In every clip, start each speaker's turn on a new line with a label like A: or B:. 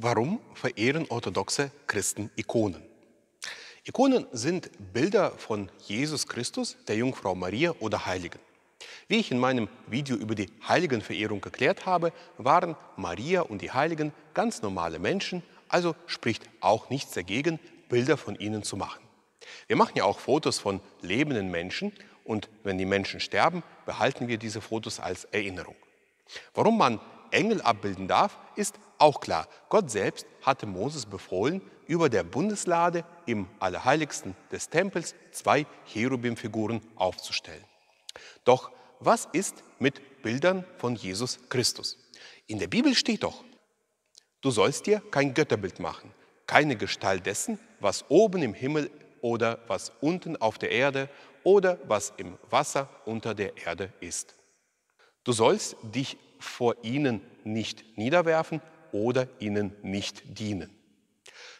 A: Warum verehren orthodoxe Christen Ikonen? Ikonen sind Bilder von Jesus Christus, der Jungfrau Maria oder Heiligen. Wie ich in meinem Video über die Heiligenverehrung geklärt habe, waren Maria und die Heiligen ganz normale Menschen, also spricht auch nichts dagegen, Bilder von ihnen zu machen. Wir machen ja auch Fotos von lebenden Menschen und wenn die Menschen sterben, behalten wir diese Fotos als Erinnerung. Warum man Engel abbilden darf, ist auch klar. Gott selbst hatte Moses befohlen, über der Bundeslade im Allerheiligsten des Tempels zwei Cherubim-Figuren aufzustellen. Doch was ist mit Bildern von Jesus Christus? In der Bibel steht doch, du sollst dir kein Götterbild machen, keine Gestalt dessen, was oben im Himmel oder was unten auf der Erde oder was im Wasser unter der Erde ist. Du sollst dich vor ihnen nicht niederwerfen oder ihnen nicht dienen.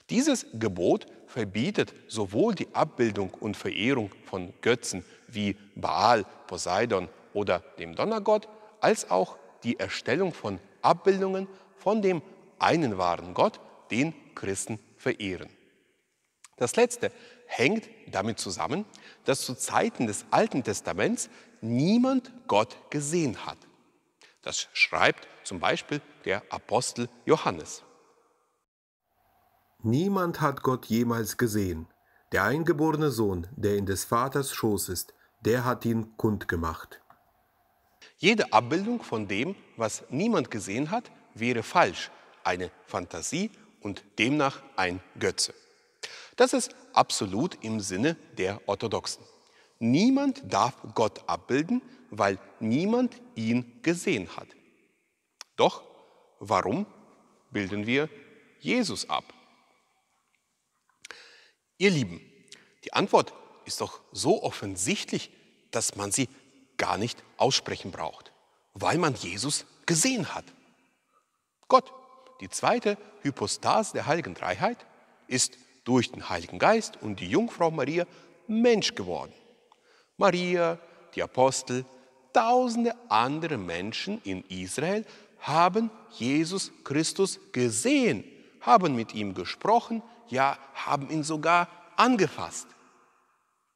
A: Dieses Gebot verbietet sowohl die Abbildung und Verehrung von Götzen wie Baal, Poseidon oder dem Donnergott, als auch die Erstellung von Abbildungen von dem einen wahren Gott, den Christen verehren. Das letzte hängt damit zusammen, dass zu Zeiten des Alten Testaments niemand Gott gesehen hat. Das schreibt zum Beispiel der Apostel Johannes. Niemand hat Gott jemals gesehen. Der eingeborene Sohn, der in des Vaters Schoß ist, der hat ihn kundgemacht. Jede Abbildung von dem, was niemand gesehen hat, wäre falsch, eine Fantasie und demnach ein Götze. Das ist absolut im Sinne der Orthodoxen. Niemand darf Gott abbilden, weil niemand ihn gesehen hat. Doch warum bilden wir Jesus ab? Ihr Lieben, die Antwort ist doch so offensichtlich, dass man sie gar nicht aussprechen braucht, weil man Jesus gesehen hat. Gott, die zweite Hypostase der heiligen Dreiheit, ist durch den Heiligen Geist und die Jungfrau Maria Mensch geworden. Maria, die Apostel, tausende andere Menschen in Israel haben Jesus Christus gesehen, haben mit ihm gesprochen, ja, haben ihn sogar angefasst.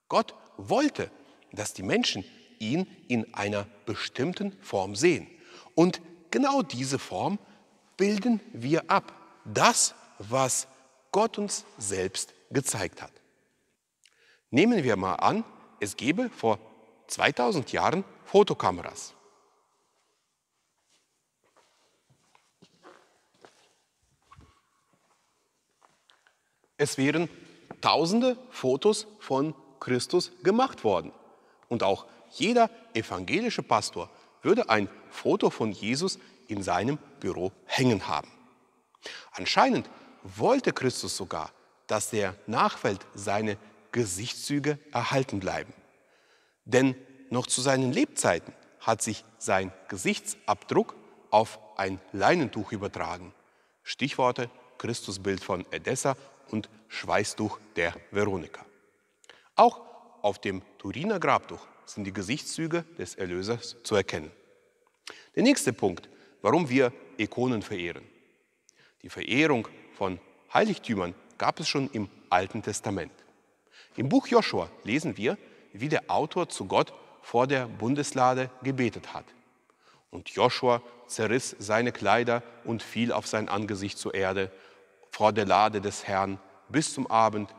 A: Gott wollte, dass die Menschen ihn in einer bestimmten Form sehen. Und genau diese Form bilden wir ab. Das, was Gott uns selbst gezeigt hat. Nehmen wir mal an, es gebe vor 2000 Jahren Fotokameras. Es wären tausende Fotos von Christus gemacht worden. Und auch jeder evangelische Pastor würde ein Foto von Jesus in seinem Büro hängen haben. Anscheinend wollte Christus sogar, dass der Nachwelt seine Gesichtszüge erhalten bleiben. Denn noch zu seinen Lebzeiten hat sich sein Gesichtsabdruck auf ein Leinentuch übertragen. Stichworte Christusbild von Edessa und Schweißtuch der Veronika. Auch auf dem Turiner Grabtuch sind die Gesichtszüge des Erlösers zu erkennen. Der nächste Punkt, warum wir Ikonen verehren. Die Verehrung von Heiligtümern gab es schon im Alten Testament. Im Buch Joshua lesen wir, wie der Autor zu Gott vor der Bundeslade gebetet hat. Und Joshua zerriss seine Kleider und fiel auf sein Angesicht zur Erde vor der Lade des Herrn bis zum Abend,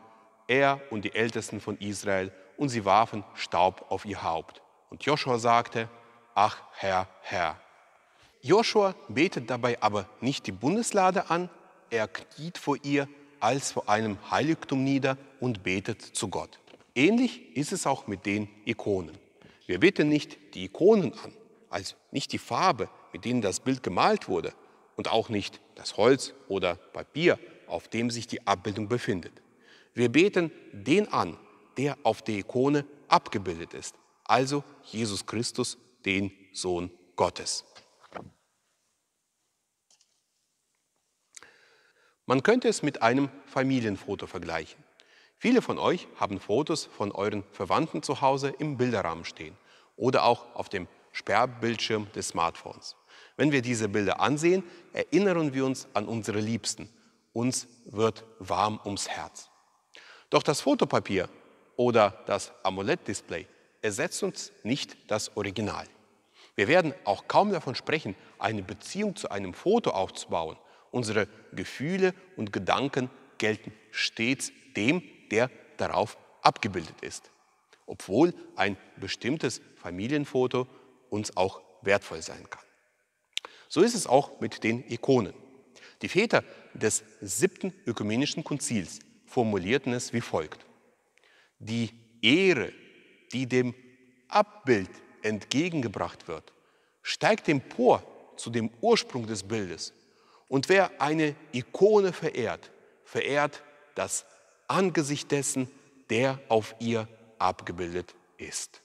A: er und die Ältesten von Israel, und sie warfen Staub auf ihr Haupt. Und Joshua sagte, ach Herr, Herr. Joshua betet dabei aber nicht die Bundeslade an, er kniet vor ihr als vor einem Heiligtum nieder und betet zu Gott. Ähnlich ist es auch mit den Ikonen. Wir beten nicht die Ikonen an, also nicht die Farbe, mit denen das Bild gemalt wurde, und auch nicht das Holz oder Papier, auf dem sich die Abbildung befindet. Wir beten den an, der auf der Ikone abgebildet ist, also Jesus Christus, den Sohn Gottes. Man könnte es mit einem Familienfoto vergleichen. Viele von euch haben Fotos von euren Verwandten zu Hause im Bilderrahmen stehen oder auch auf dem Sperrbildschirm des Smartphones. Wenn wir diese Bilder ansehen, erinnern wir uns an unsere Liebsten. Uns wird warm ums Herz. Doch das Fotopapier oder das AMOLED-Display ersetzt uns nicht das Original. Wir werden auch kaum davon sprechen, eine Beziehung zu einem Foto aufzubauen, unsere Gefühle und Gedanken gelten stets dem, der darauf abgebildet ist, obwohl ein bestimmtes Familienfoto uns auch wertvoll sein kann. So ist es auch mit den Ikonen. Die Väter des siebten ökumenischen Konzils formulierten es wie folgt. Die Ehre, die dem Abbild entgegengebracht wird, steigt empor zu dem Ursprung des Bildes und wer eine Ikone verehrt, verehrt das Angesicht dessen, der auf ihr abgebildet ist.